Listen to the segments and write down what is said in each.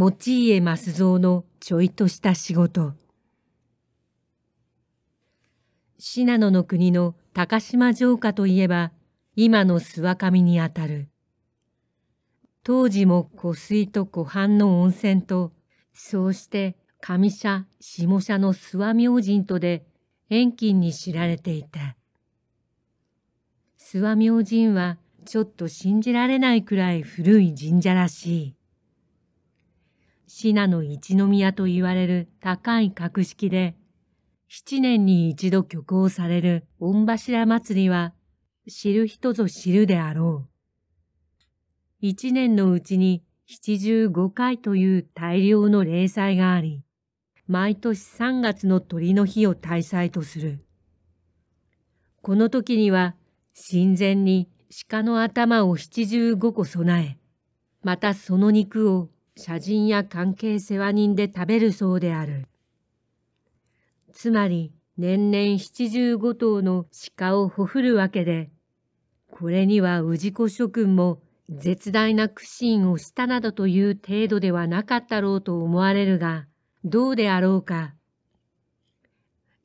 用家増蔵のちょいとした仕事信濃の国の高島城下といえば今の諏訪上にあたる当時も湖水と湖畔の温泉とそうして上社下社の諏訪明神とで遠近に知られていた諏訪明神はちょっと信じられないくらい古い神社らしい信濃一宮と言われる高い格式で、7年に一度挙行される御柱祭りは、知る人ぞ知るであろう。一年のうちに七十五回という大量の霊祭があり、毎年3月の鳥の日を大祭とする。この時には、神前に鹿の頭を七十五個備え、またその肉を茶人や関係世話人で食べるそうである。つまり年々七十五頭の鹿をほふるわけで、これには氏子諸君も絶大な苦心をしたなどという程度ではなかったろうと思われるが、どうであろうか。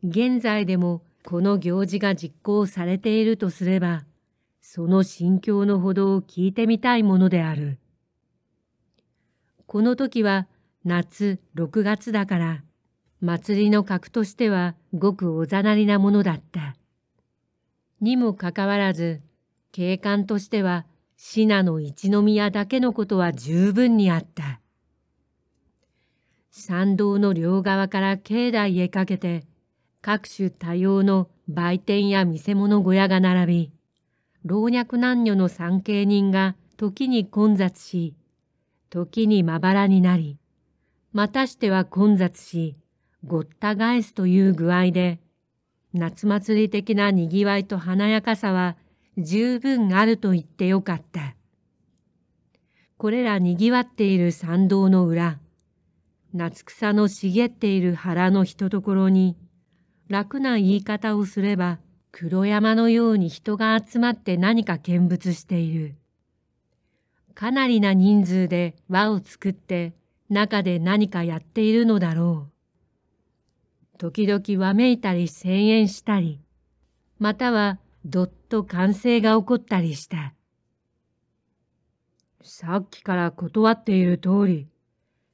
現在でもこの行事が実行されているとすれば、その心境のほどを聞いてみたいものである。この時は夏6月だから祭りの格としてはごくおざなりなものだった。にもかかわらず景観としては信濃一宮だけのことは十分にあった。参道の両側から境内へかけて各種多様の売店や見せ物小屋が並び老若男女の参詣人が時に混雑し時にまばらになり、またしては混雑し、ごった返すという具合で、夏祭り的な賑わいと華やかさは十分あると言ってよかった。これら賑わっている参道の裏、夏草の茂っている腹のひとところに、楽な言い方をすれば、黒山のように人が集まって何か見物している。かなりな人数で輪を作って中で何かやっているのだろう。時々わめいたり声援したり、またはどっと歓声が起こったりした。さっきから断っている通り、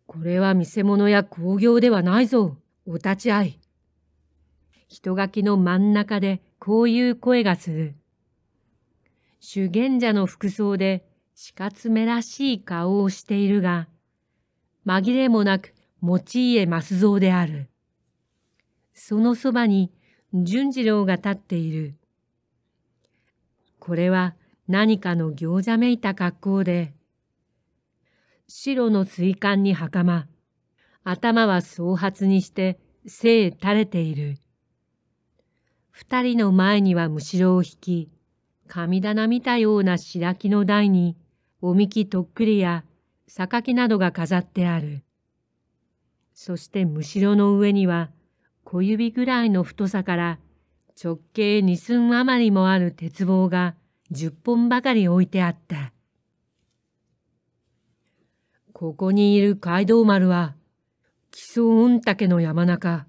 これは見せ物や興行ではないぞ、お立ち会い。人垣の真ん中でこういう声がする。修験者の服装で死活めらしい顔をしているが、紛れもなく持ち家増蔵である。そのそばに純次郎が立っている。これは何かの行者めいた格好で、白の水管に袴、頭は総髪にして背へ垂れている。二人の前にはむしろを引き、神棚見たような白木の台に、おみきとっくりや榊などが飾ってある。そしてむしろの上には小指ぐらいの太さから直径二寸余りもある鉄棒が十本ばかり置いてあった。ここにいる街道丸は、木曽御嶽の山中、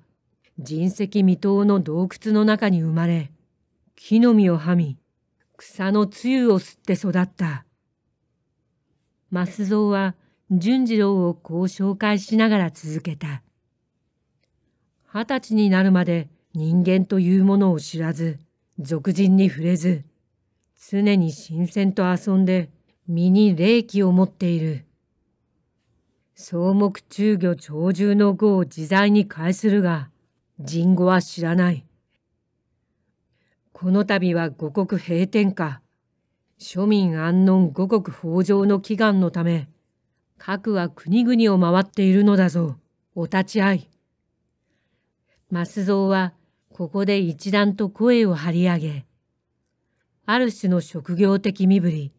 人石未踏の洞窟の中に生まれ、木の実をはみ、草の露を吸って育った。増蔵は淳次郎をこう紹介しながら続けた。二十歳になるまで人間というものを知らず、俗人に触れず、常に新鮮と遊んで、身に霊気を持っている。草木中魚鳥獣の語を自在に返するが、人語は知らない。この度は五国閉店か。庶民安穏五国豊穣の祈願のため、核は国々を回っているのだぞ。お立ち会い。増蔵は、ここで一段と声を張り上げ、ある種の職業的身振り、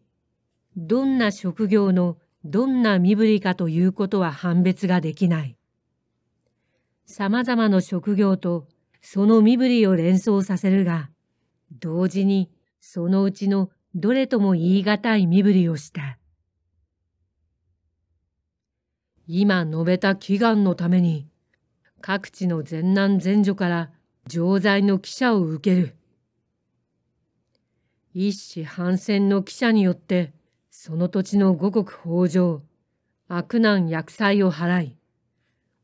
どんな職業のどんな身振りかということは判別ができない。様々な職業とその身振りを連想させるが、同時にそのうちのどれとも言い難い身振りをした。今述べた祈願のために、各地の全南全女から錠剤の記者を受ける。一子反戦の記者によって、その土地の五穀豊穣、悪難厄災を払い、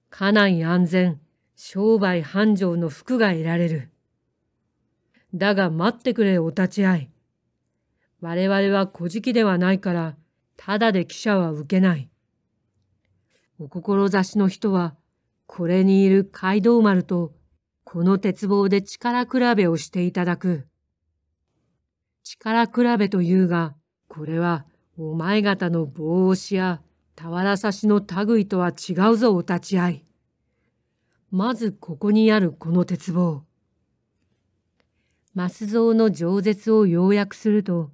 家内安全、商売繁盛の福が得られる。だが待ってくれお立ち会い。我々は小じきではないから、ただで記者は受けない。お志の人は、これにいる街道丸と、この鉄棒で力比べをしていただく。力比べというが、これは、お前方の棒押しや、俵差しの類とは違うぞお立ち会い。まずここにあるこの鉄棒。マス像の饒舌を要約すると、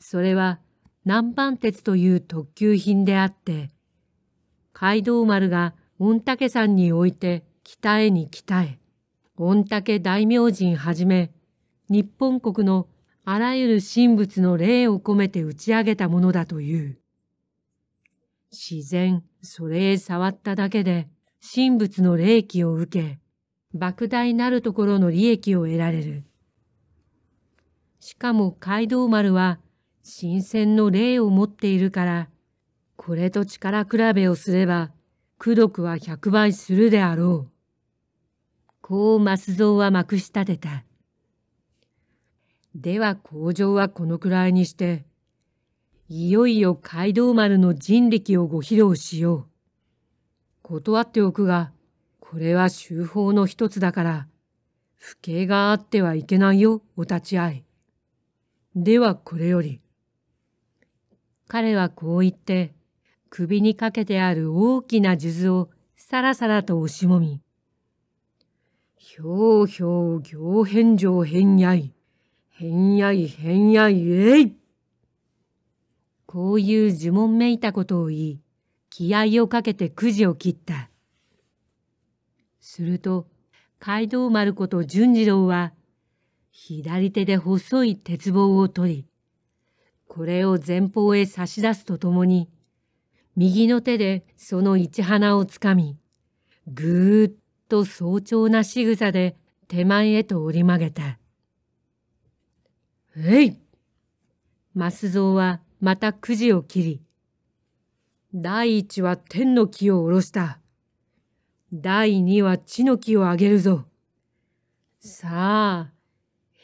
それは南蛮鉄という特急品であって、街道丸が御嶽山において北へに北へ、御嶽大明神はじめ、日本国のあらゆる神仏の霊を込めて打ち上げたものだという。自然、それへ触っただけで、神仏の霊気を受け、莫大なるところの利益を得られる。しかも街道丸は、新鮮の霊を持っているから、これと力比べをすれば、功徳は百倍するであろう。こう増蔵はまくし立てた。では工場はこのくらいにして、いよいよ街道丸の人力をご披露しよう。断っておくが、これは修法の一つだから、不敬があってはいけないよ、お立ち会い。ではこれより、彼はこう言って、首にかけてある大きな数珠をさらさらと押しもみ、ひょうひょう行変上変やい、変やい変やいえい。こういう呪文めいたことを言い、気合をかけてくじを切った。すると、街道丸こと純次郎は、左手で細い鉄棒を取り、これを前方へ差し出すとともに、右の手でその市花をつかみ、ぐーっと早朝な仕草で手前へと折り曲げた。えいゾ蔵はまたくじを切り、第一は天の木を下ろした。第二は地の木をあげるぞ。さあ、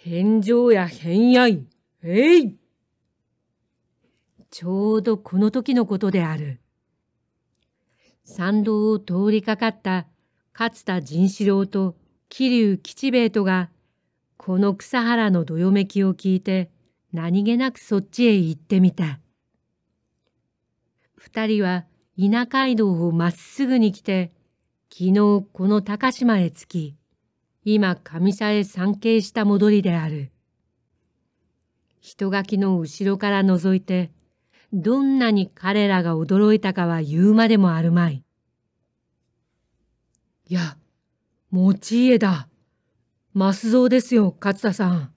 返上や変愛、えいちょうどこの時のことである。参道を通りかかった勝田仁四郎と桐生吉兵衛とが、この草原のどよめきを聞いて、何気なくそっちへ行ってみた。二人は稲街道をまっすぐに来て、昨日この高島へ着き、今上社へ参詣した戻りである。人垣の後ろから覗いて、どんなに彼らが驚いたかは言うまでもあるまい。いや、持ち家だ。増ウですよ、勝田さん。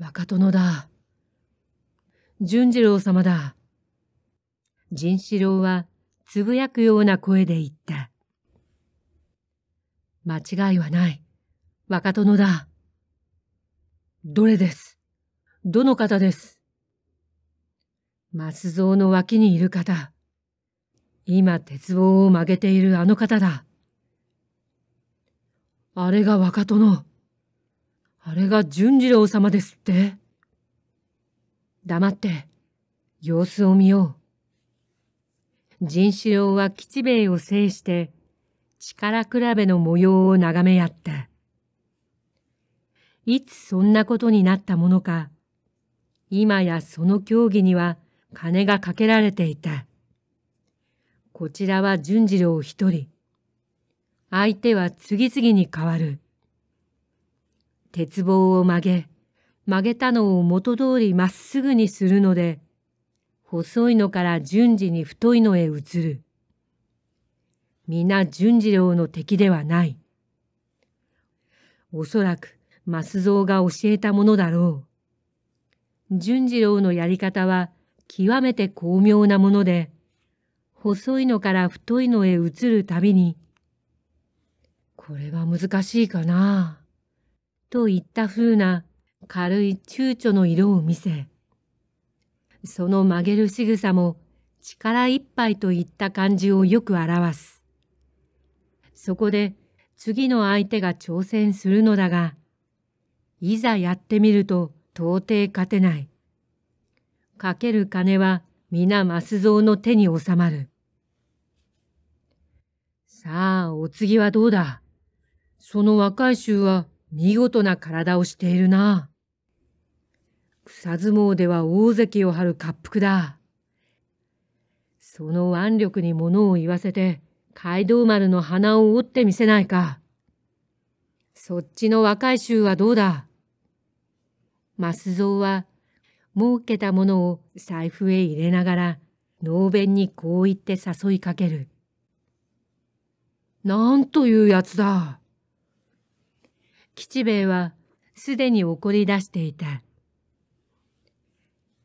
若殿だ。純次郎様だ。仁四郎はつぶやくような声で言った。間違いはない。若殿だ。どれです。どの方です。松蔵の脇にいる方。今、鉄棒を曲げているあの方だ。あれが若殿。あれが純次郎様ですって。黙って、様子を見よう。仁四郎は吉兵衛を制して、力比べの模様を眺めやった。いつそんなことになったものか、今やその競技には金がかけられていた。こちらは順次郎一人。相手は次々に変わる。鉄棒を曲げ、曲げたのを元通りまっすぐにするので、細いのから順次に太いのへ移る。皆順次郎の敵ではない。おそらく、増蔵が教えたものだろう。順次郎のやり方は、極めて巧妙なもので、細いのから太いのへ移るたびに、これは難しいかなといった風な軽い躊躇の色を見せ、その曲げる仕草も力いっぱいといった感じをよく表す。そこで次の相手が挑戦するのだが、いざやってみると到底勝てない。かける金は皆増蔵の手に収まる。さあ、お次はどうだその若い衆は見事な体をしているな。草相撲では大関を張る滑腹だ。その腕力に物を言わせて、街道丸の鼻を折ってみせないか。そっちの若い衆はどうだ増蔵は儲けたものを財布へ入れながら能弁にこう言って誘いかける。なんというやつだ。吉兵衛はすでに怒り出していた。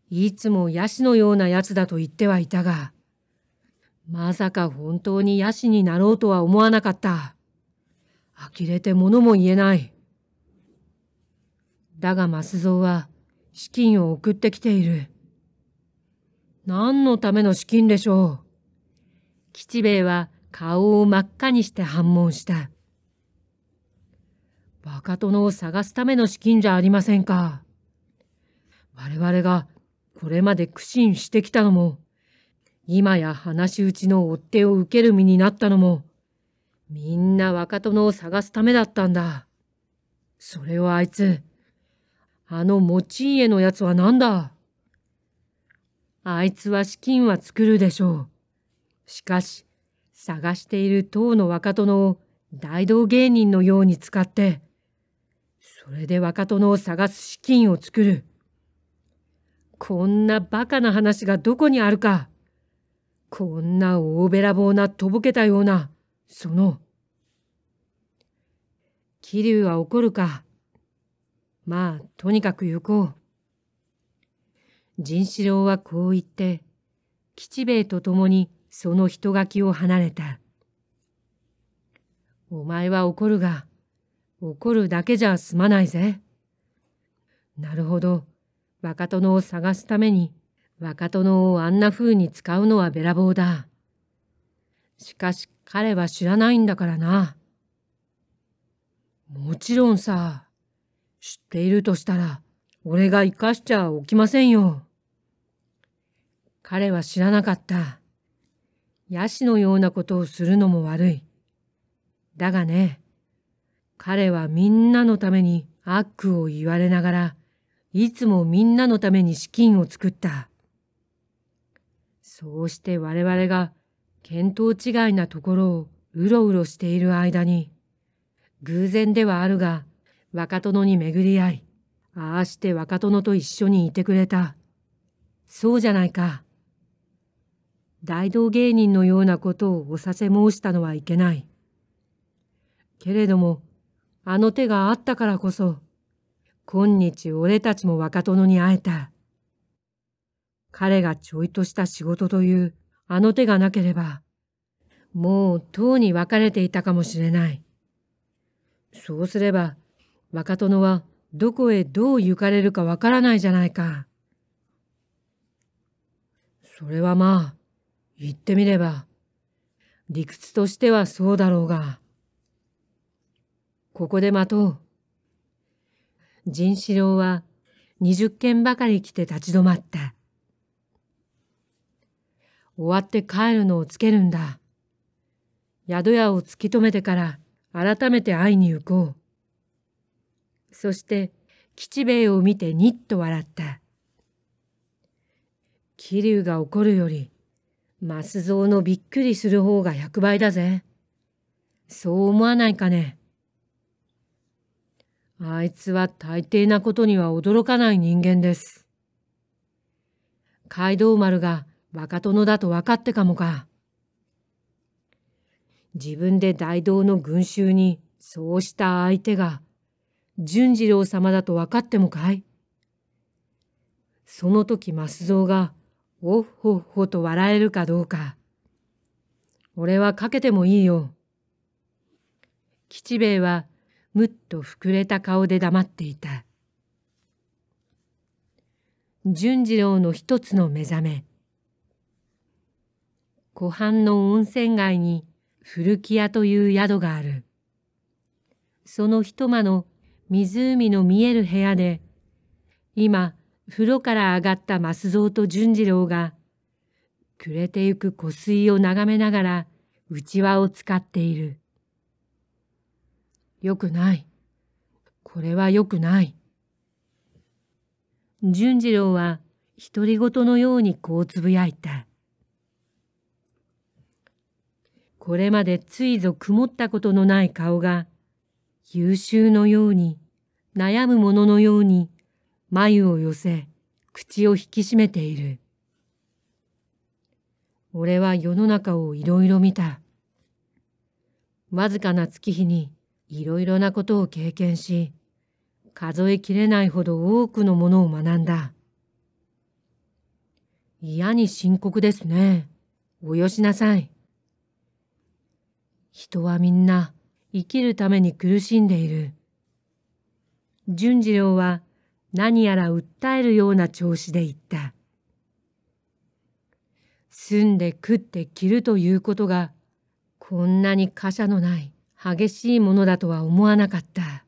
いつもヤシのようなやつだと言ってはいたが、まさか本当にヤシになろうとは思わなかった。呆れて物も言えない。だが増蔵は、資金を送ってきている。何のための資金でしょう。吉兵衛は顔を真っ赤にして反問した。バカ殿を探すための資金じゃありませんか。我々がこれまで苦心してきたのも、今や話し打ちの追っ手を受ける身になったのも、みんな若殿を探すためだったんだ。それをあいつ、あの持ち家のやつは何だあいつは資金は作るでしょう。しかし、探している当の若殿を大道芸人のように使って、それで若殿を探す資金を作る。こんなバカな話がどこにあるか。こんな大べらぼうなとぼけたような、その。桐生は怒るか。まあ、とにかく行こう。仁四郎はこう言って、吉兵衛と共にその人垣を離れた。お前は怒るが、怒るだけじゃ済まないぜ。なるほど。若殿を探すために、若殿をあんな風に使うのはべらぼうだ。しかし彼は知らないんだからな。もちろんさ。知っているとしたら、俺が生かしちゃおきませんよ。彼は知らなかった。ヤシのようなことをするのも悪い。だがね、彼はみんなのために悪を言われながら、いつもみんなのために資金を作った。そうして我々が見当違いなところをうろうろしている間に、偶然ではあるが、若殿に巡り合い、ああして若殿と一緒にいてくれた。そうじゃないか。大道芸人のようなことをおさせ申したのはいけない。けれども、あの手があったからこそ、今日俺たちも若殿に会えた。彼がちょいとした仕事というあの手がなければ、もうとうに別れていたかもしれない。そうすれば、若殿はどこへどう行かれるかわからないじゃないか。それはまあ、言ってみれば、理屈としてはそうだろうが。ここで待とう。仁四郎は二十軒ばかり来て立ち止まった。終わって帰るのをつけるんだ。宿屋を突き止めてから改めて会いに行こう。そして吉兵衛を見てニッと笑った。桐生が怒るより、増蔵のびっくりする方が100倍だぜ。そう思わないかね。あいつは大抵なことには驚かない人間です。街道丸が若殿だと分かってかもか。自分で大道の群衆にそうした相手が純次郎様だと分かってもかいその時増蔵が、おっほっほと笑えるかどうか。俺はかけてもいいよ。吉兵衛は、むっと膨れた顔で黙っていた。純次郎の一つの目覚め。湖畔の温泉街に古着屋という宿がある。その一間の湖の見える部屋で、今、風呂から上がった増蔵と淳次郎が、暮れてゆく湖水を眺めながら、うちわを使っている。よくない。これはよくない。淳次郎は、独り言のようにこうつぶやいた。これまでついぞ曇ったことのない顔が、優秀のように、悩む者のように、眉を寄せ、口を引き締めている。俺は世の中をいろいろ見た。わずかな月日にいろいろなことを経験し、数えきれないほど多くのものを学んだ。嫌に深刻ですね。およしなさい。人はみんな生きるために苦しんでいる。純次郎は何やら訴えるような調子で言った。住んで食って着るということがこんなに貨車のない激しいものだとは思わなかった。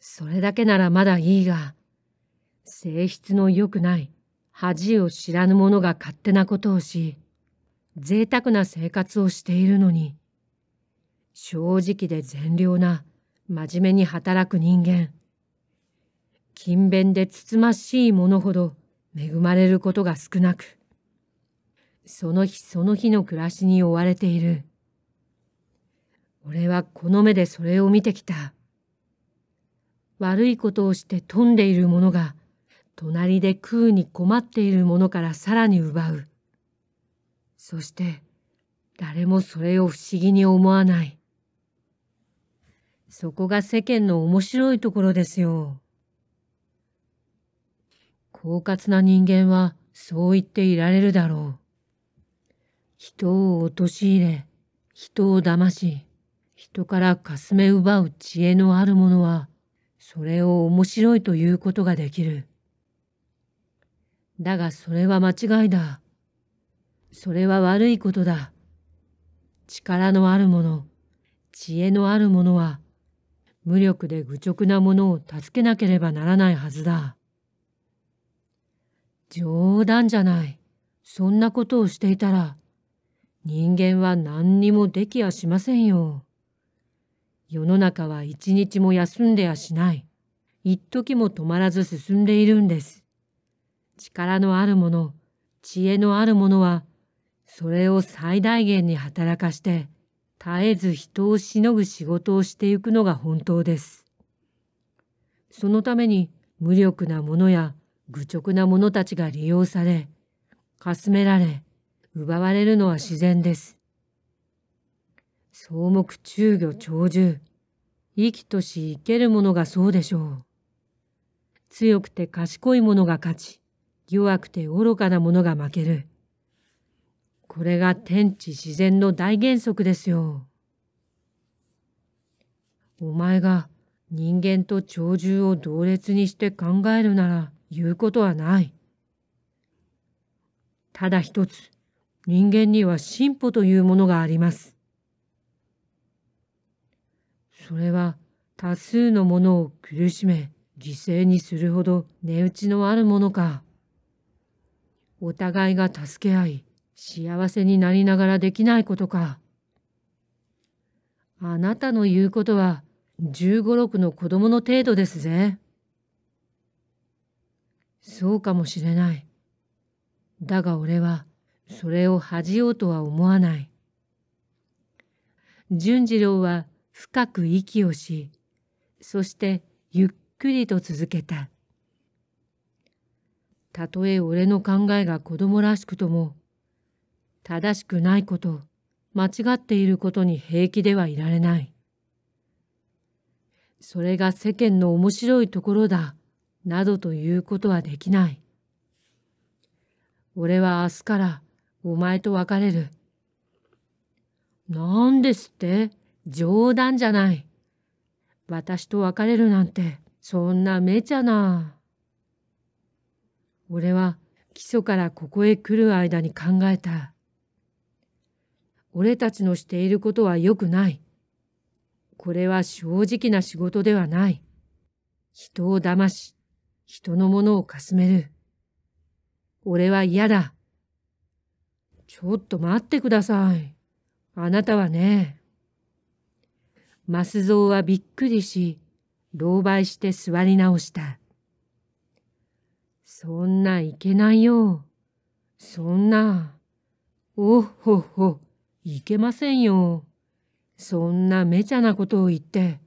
それだけならまだいいが、性質の良くない恥を知らぬ者が勝手なことをし、贅沢な生活をしているのに、正直で善良な真面目に働く人間勤勉でつつましい者ほど恵まれることが少なくその日その日の暮らしに追われている俺はこの目でそれを見てきた悪いことをして富んでいる者が隣で食うに困っている者からさらに奪うそして誰もそれを不思議に思わないそこが世間の面白いところですよ。狡猾な人間はそう言っていられるだろう。人を陥れ、人を騙し、人からかすめ奪う知恵のある者は、それを面白いということができる。だがそれは間違いだ。それは悪いことだ。力のある者、知恵のある者は、無力で愚直なものを助けなければならないはずだ。冗談じゃない。そんなことをしていたら、人間は何にもできやしませんよ。世の中は一日も休んでやしない。一時も止まらず進んでいるんです。力のあるもの、知恵のあるものは、それを最大限に働かして、絶えず人をしのぐ仕事をしていくのが本当です。そのために無力な者や愚直な者たちが利用され、かすめられ、奪われるのは自然です。草木中魚長寿、生きとし生ける者がそうでしょう。強くて賢い者が勝ち、弱くて愚かな者が負ける。これが天地自然の大原則ですよ。お前が人間と鳥獣を同列にして考えるなら言うことはない。ただ一つ、人間には進歩というものがあります。それは多数のものを苦しめ、犠牲にするほど値打ちのあるものか。お互いが助け合い、幸せになりながらできないことか。あなたの言うことは十五六の子供の程度ですぜ。そうかもしれない。だが俺はそれを恥じようとは思わない。順次郎は深く息をし、そしてゆっくりと続けた。たとえ俺の考えが子供らしくとも、正しくないこと間違っていることに平気ではいられない。それが世間の面白いところだ、などということはできない。俺は明日からお前と別れる。なんですって冗談じゃない。私と別れるなんて、そんなめちゃな。俺は基礎からここへ来る間に考えた。俺たちのしていることは良くない。これは正直な仕事ではない。人を騙し、人のものをかすめる。俺は嫌だ。ちょっと待ってください。あなたはね。マスゾウはびっくりし、狼狽して座り直した。そんないけないよ。そんな。おっほっほ。いけませんよ。そんなめちゃなことを言って、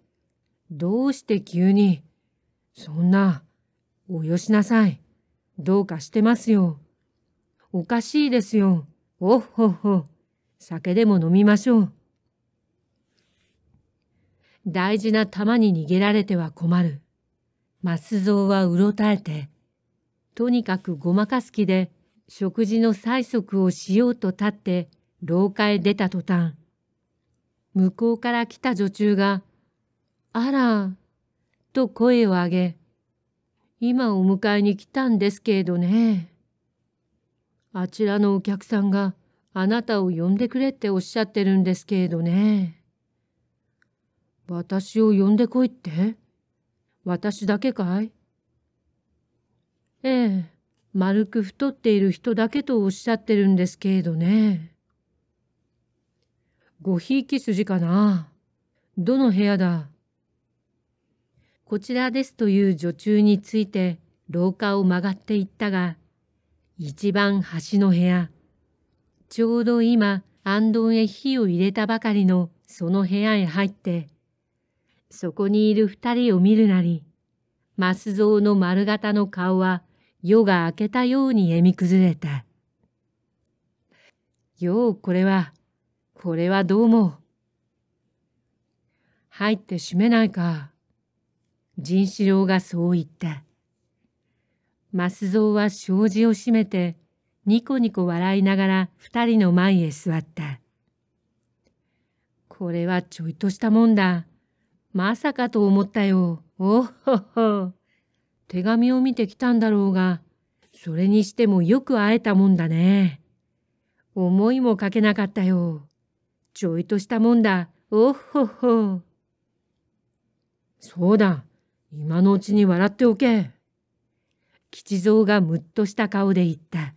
どうして急に、そんな、およしなさい。どうかしてますよ。おかしいですよ。おっほっほ。酒でも飲みましょう。大事な玉に逃げられては困る。松蔵はうろたえて、とにかくごまかす気で食事の催促をしようと立って廊下へ出た途端、向こうから来た女中が、あら、と声を上げ、今お迎えに来たんですけれどね。あちらのお客さんがあなたを呼んでくれっておっしゃってるんですけれどね。私を呼んでこいって私だけかいええ、丸く太っている人だけとおっしゃってるんですけれどね。ごひいき筋かなどの部屋だこちらですという女中について廊下を曲がっていったが、一番端の部屋、ちょうど今、安藤へ火を入れたばかりのその部屋へ入って、そこにいる二人を見るなり、増蔵の丸型の顔は夜が明けたようにえみ崩れた。ようこれはこれはどうも。入って閉めないか。仁四郎がそう言った。増蔵は障子を閉めて、ニコニコ笑いながら二人の前へ座った。これはちょいとしたもんだ。まさかと思ったよ。おほほ。手紙を見てきたんだろうが、それにしてもよく会えたもんだね。思いもかけなかったよ。ちょいとしたもんだ。おっほっほ。そうだ。今のうちに笑っておけ。吉蔵がむっとした顔で言った。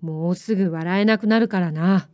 もうすぐ笑えなくなるからな。